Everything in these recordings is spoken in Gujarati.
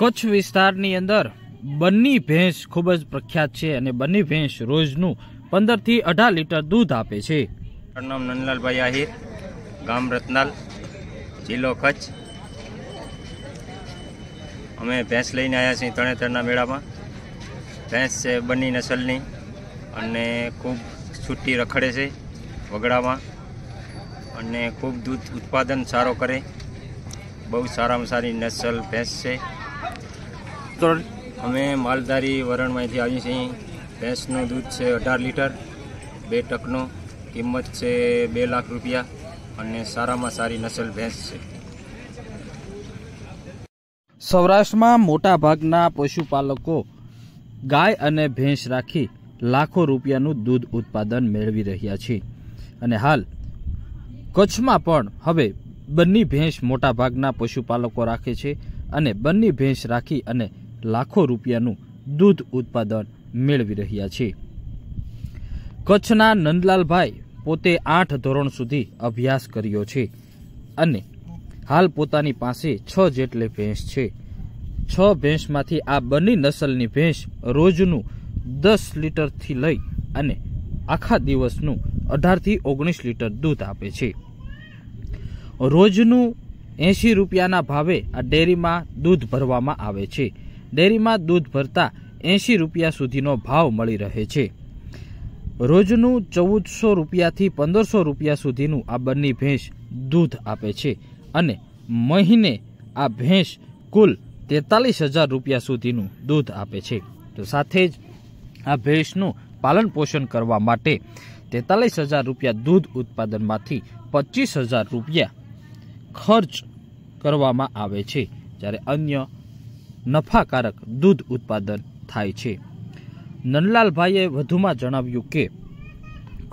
કચ્છ વિસ્તારની અંદર બન્ની ભેંસ ખૂબ જ પ્રખ્યાત છે અને બન્ની ભેંસ રોજનું પંદરથી અઢાર લીટર દૂધ આપે છે નામ નંદલાલભાઈ આહિર ગામ રતનાલ જિલ્લો કચ્છ અમે ભેંસ લઈને આવ્યા છીએ તણેતરના મેળામાં ભેંસ છે બન્ની નસલની અને ખૂબ છૂટી રખડે છે વગડામાં અને ખૂબ દૂધ ઉત્પાદન સારો કરે બહુ સારામાં સારી નસલ ભેંસ છે કરોડ અમે માલધારી વરણમાંથી આવીએ છીએ ભેંસનું દૂધ છે અઢાર લીટર બે ટકનો કિંમત છે બે લાખ રૂપિયા અને સારામાં સારી નસલ ભેંસ છે સૌરાષ્ટ્રમાં મોટાભાગના પશુપાલકો ગાય અને ભેંસ રાખી લાખો રૂપિયાનું દૂધ ઉત્પાદન મેળવી રહ્યા છે અને હાલ કચ્છમાં પણ હવે બંને ભેંસ મોટાભાગના પશુપાલકો રાખે છે અને બંને ભેંસ રાખી અને લાખો રૂપિયાનું દૂધ ઉત્પાદન મેળવી રહ્યા છે કચ્છના નંદલાલભાઈ પોતે આઠ ધોરણ સુધી અભ્યાસ કર્યો છે અને હાલ પોતાની પાસે છ જેટલી ભેંસ છે છ ભેંસમાંથી આ બંને નસલની ભેંસ રોજનું દસ લીટરથી લઈ અને આખા દિવસનું અઢારથી ઓગણીસ લીટર દૂધ આપે છે રોજનું એંશી રૂપિયાના ભાવે આ ડેરીમાં દૂધ ભરવામાં આવે છે ડેરીમાં દૂધ ભરતા એંશી રૂપિયા સુધીનો ભાવ મળી રહે છે રોજનું ચૌદસો રૂપિયાથી પંદરસો રૂપિયા સુધીનું આ બંને ભેંસ દૂધ આપે છે અને મહિને આ ભેંસ કુલ તેતાલીસ હજાર રૂપિયા સુધીનું દૂધ આપે છે તો સાથે જ આ ભેંસનું પાલન પોષણ કરવા માટે તેતાલીસ હજાર રૂપિયા દૂધ ઉત્પાદનમાંથી પચીસ હજાર રૂપિયા ખર્ચ કરવામાં આવે છે જ્યારે અન્ય નફાકારક દૂધ ઉત્પાદન થાય છે નંદલાલભાઈએ વધુમાં જણાવ્યું કે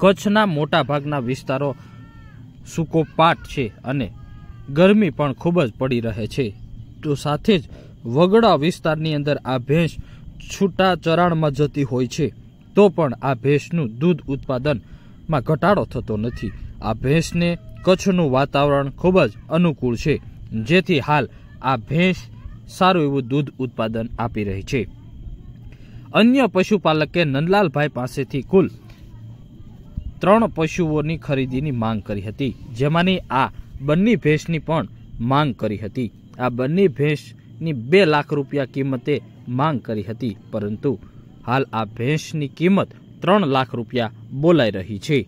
કચ્છના મોટાભાગના વિસ્તારો સૂકો પાટ છે અને ગરમી પણ ખૂબ જ પડી રહે છે તો સાથે જ વગડા વિસ્તારની અંદર આ ભેંસ છૂટા ચરાણમાં જતી હોય છે તો પણ આ ભેંસનું દૂધ ઉત્પાદનમાં ઘટાડો થતો નથી આ ભેંસને કચ્છનું વાતાવરણ ખૂબ જ અનુકૂળ છે જેથી હાલ આ ભેંસ સારું એવું દૂધ ઉત્પાદન આપી રહી છે અન્ય પશુપાલકે નંદલાલભાઈ પાસેથી કુલ ત્રણ પશુઓની ખરીદીની માંગ કરી હતી જેમાંની આ બંને ભેંસની પણ માંગ કરી હતી આ બંની ભેંસની બે લાખ રૂપિયા કિંમતે માંગ કરી હતી પરંતુ હાલ આ ભેંસની કિંમત ત્રણ લાખ રૂપિયા બોલાઈ રહી છે